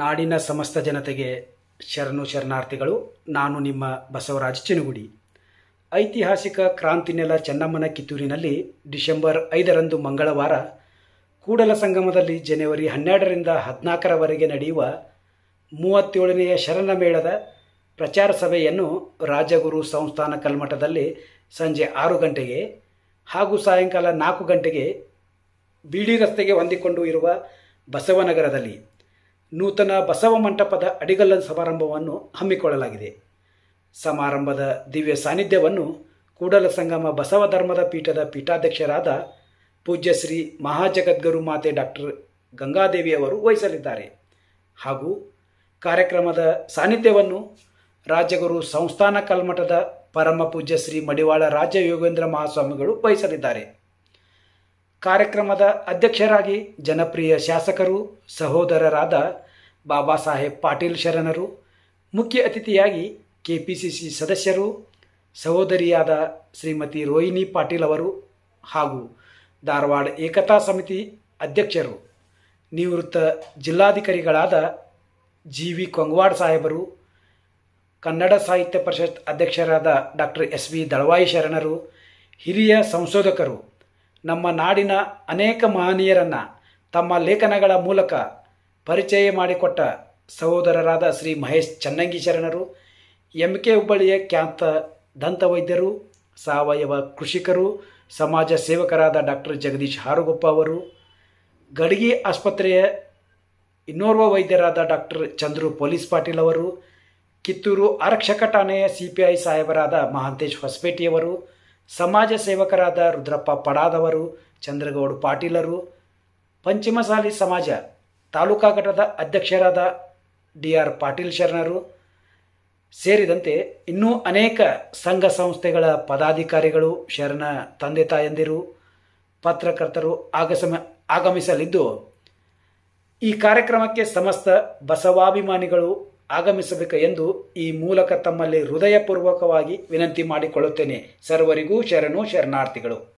ನಾಡಿನ ಸಮಸ್ತ ಜನತೆಗೆ ಶರಣು ಶರಣಾರ್ಥಿಗಳು ನಾನು ನಿಮ್ಮ ಬಸವರಾಜ ಚಿನುಗುಡಿ ಐತಿಹಾಸಿಕ ಕ್ರಾಂತಿ ನೆಲ ಚೆನ್ನಮ್ಮನ ಕಿತ್ತೂರಿನಲ್ಲಿ ಡಿಸೆಂಬರ್ ಐದರಂದು ಮಂಗಳವಾರ ಕೂಡಲ ಸಂಗಮದಲ್ಲಿ ಜನವರಿ ಹನ್ನೆರಡರಿಂದ ಹದಿನಾಲ್ಕರವರೆಗೆ ನಡೆಯುವ ಮೂವತ್ತೇಳನೆಯ ಶರಣ ಮೇಳದ ಪ್ರಚಾರ ಸಭೆಯನ್ನು ರಾಜಗುರು ಸಂಸ್ಥಾನ ಕಲ್ಮಠದಲ್ಲಿ ಸಂಜೆ ಆರು ಗಂಟೆಗೆ ಹಾಗೂ ಸಾಯಂಕಾಲ ನಾಲ್ಕು ಗಂಟೆಗೆ ಬಿಡಿ ರಸ್ತೆಗೆ ಹೊಂದಿಕೊಂಡು ಇರುವ ಬಸವನಗರದಲ್ಲಿ ನೂತನ ಬಸವ ಮಂಟಪದ ಅಡಿಗಲ್ಲ ಸಮಾರಂಭವನ್ನು ಹಮ್ಮಿಕೊಳ್ಳಲಾಗಿದೆ ಸಮಾರಂಭದ ದಿವ್ಯ ಸಾನ್ನಿಧ್ಯವನ್ನು ಕೂಡಲ ಸಂಗಮ ಬಸವ ಧರ್ಮದ ಪೀಠದ ಪೀಠಾಧ್ಯಕ್ಷರಾದ ಪೂಜ್ಯ ಶ್ರೀ ಮಹಾಜಗದ್ಗುರು ಮಾತೆ ಡಾಕ್ಟರ್ ಅವರು ವಹಿಸಲಿದ್ದಾರೆ ಹಾಗೂ ಕಾರ್ಯಕ್ರಮದ ಸಾನ್ನಿಧ್ಯವನ್ನು ರಾಜಗುರು ಸಂಸ್ಥಾನ ಕಲ್ಮಠದ ಪರಮ ಪೂಜ್ಯ ಶ್ರೀ ಮಡಿವಾಳ ರಾಜ ಯೋಗೇಂದ್ರ ಮಹಾಸ್ವಾಮಿಗಳು ವಹಿಸಲಿದ್ದಾರೆ ಕಾರ್ಯಕ್ರಮದ ಅಧ್ಯಕ್ಷರಾಗಿ ಜನಪ್ರಿಯ ಶಾಸಕರು ಸಹೋದರರಾದ ಬಾಬಾ ಸಾಹೇಬ್ ಪಾಟೀಲ್ ಶರಣರು ಮುಖ್ಯ ಅತಿಥಿಯಾಗಿ ಕೆ ಪಿ ಸಿ ಸಿ ಸದಸ್ಯರು ಸಹೋದರಿಯಾದ ಶ್ರೀಮತಿ ರೋಹಿಣಿ ಪಾಟೀಲ್ ಅವರು ಹಾಗೂ ಧಾರವಾಡ ಏಕತಾ ಸಮಿತಿ ಅಧ್ಯಕ್ಷರು ನಿವೃತ್ತ ಜಿಲ್ಲಾಧಿಕಾರಿಗಳಾದ ಜಿ ವಿ ಕೊಂಗ್ವಾಡ್ ಸಾಹೇಬರು ಕನ್ನಡ ಸಾಹಿತ್ಯ ಪರಿಷತ್ ಅಧ್ಯಕ್ಷರಾದ ಡಾಕ್ಟರ್ ಎಸ್ ವಿ ದಳವಾಯಿ ಶರಣರು ಹಿರಿಯ ಸಂಶೋಧಕರು ನಮ್ಮ ನಾಡಿನ ಅನೇಕ ಮಹನೀಯರನ್ನು ತಮ್ಮ ಲೇಖನಗಳ ಮೂಲಕ ಪರಿಚಯ ಮಾಡಿಕೊಟ್ಟ ಸಹೋದರರಾದ ಶ್ರೀ ಮಹೇಶ್ ಚನ್ನಂಗಿ ಶರಣರು ಎಂ ಕೆ ಹುಬ್ಬಳ್ಳಿಯ ಖ್ಯಾತ ದಂತವೈದ್ಯರು ಸಾವಯವ ಕೃಷಿಕರು ಸಮಾಜ ಸೇವಕರಾದ ಡಾಕ್ಟರ್ ಜಗದೀಶ್ ಹಾರುಗೊಪ್ಪ ಅವರು ಗಡಿಗೆ ಆಸ್ಪತ್ರೆಯ ಇನ್ನೋರ್ವ ವೈದ್ಯರಾದ ಡಾಕ್ಟರ್ ಚಂದ್ರು ಪೊಲೀಸ್ ಪಾಟೀಲ್ ಅವರು ಕಿತ್ತೂರು ಆರಕ್ಷಕ ಠಾಣೆಯ ಸಿ ಪಿ ಐ ಸಾಹೇಬರಾದ ಮಹಾಂತೇಶ್ ಹೊಸಪೇಟೆಯವರು ಸಮಾಜ ಸೇವಕರಾದ ರುದ್ರಪ್ಪ ಪಡಾದವರು ಚಂದ್ರಗೌಡ ಪಾಟೀಲರು ಪಂಚಮಸಾಲಿ ಸಮಾಜ ತಾಲೂಕಾ ಘಟದ ಅಧ್ಯಕ್ಷರಾದ ಡಿ ಆರ್ ಪಾಟೀಲ್ ಶರಣರು ಸೇರಿದಂತೆ ಇನ್ನೂ ಅನೇಕ ಸಂಘ ಸಂಸ್ಥೆಗಳ ಪದಾಧಿಕಾರಿಗಳು ಶರಣ ತಂದೆ ತಾಯಂದಿರು ಪತ್ರಕರ್ತರು ಆಗಸಮ ಆಗಮಿಸಲಿದ್ದು ಈ ಕಾರ್ಯಕ್ರಮಕ್ಕೆ ಸಮಸ್ತ ಬಸವಾಭಿಮಾನಿಗಳು ಆಗಮಿಸಬೇಕು ಎಂದು ಈ ಮೂಲಕ ತಮ್ಮಲ್ಲಿ ಹೃದಯಪೂರ್ವಕವಾಗಿ ವಿನಂತಿ ಮಾಡಿಕೊಳ್ಳುತ್ತೇನೆ ಸರ್ವರಿಗೂ ಶರಣು ಶರಣಾರ್ಥಿಗಳು